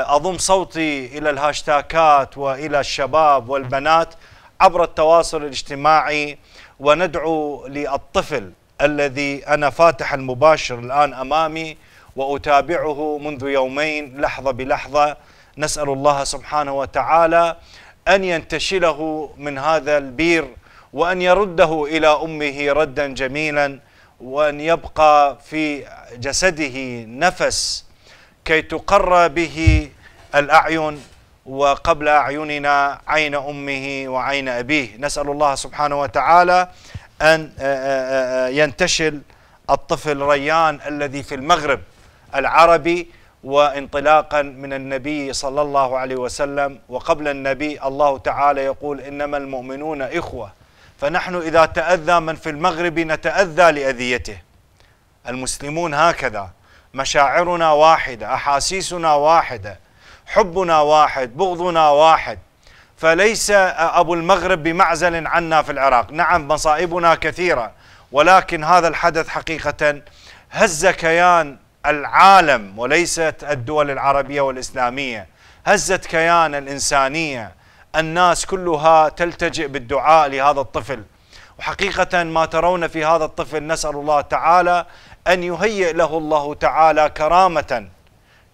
أضم صوتي إلى الهاشتاكات وإلى الشباب والبنات عبر التواصل الاجتماعي وندعو للطفل الذي أنا فاتح المباشر الآن أمامي وأتابعه منذ يومين لحظة بلحظة نسأل الله سبحانه وتعالى أن ينتشله من هذا البير وأن يرده إلى أمه ردا جميلا وأن يبقى في جسده نفس كي تقر به الأعين وقبل أعيننا عين أمه وعين أبيه نسأل الله سبحانه وتعالى أن آه، آه، آه، ينتشل الطفل ريان الذي في المغرب العربي وانطلاقا من النبي صلى الله عليه وسلم وقبل النبي الله تعالى يقول إنما المؤمنون إخوة فنحن إذا تأذى من في المغرب نتأذى لأذيته المسلمون هكذا مشاعرنا واحدة أحاسيسنا واحدة حبنا واحد بغضنا واحد فليس أبو المغرب بمعزل عنا في العراق نعم مصائبنا كثيرة ولكن هذا الحدث حقيقة هز كيان العالم وليست الدول العربية والإسلامية هزت كيان الإنسانية الناس كلها تلتجئ بالدعاء لهذا الطفل وحقيقة ما ترون في هذا الطفل نسأل الله تعالى أن يهيئ له الله تعالى كرامة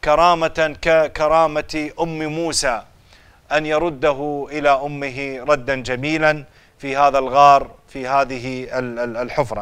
كرامة ككرامة أم موسى أن يرده إلى أمه ردا جميلا في هذا الغار في هذه الحفرة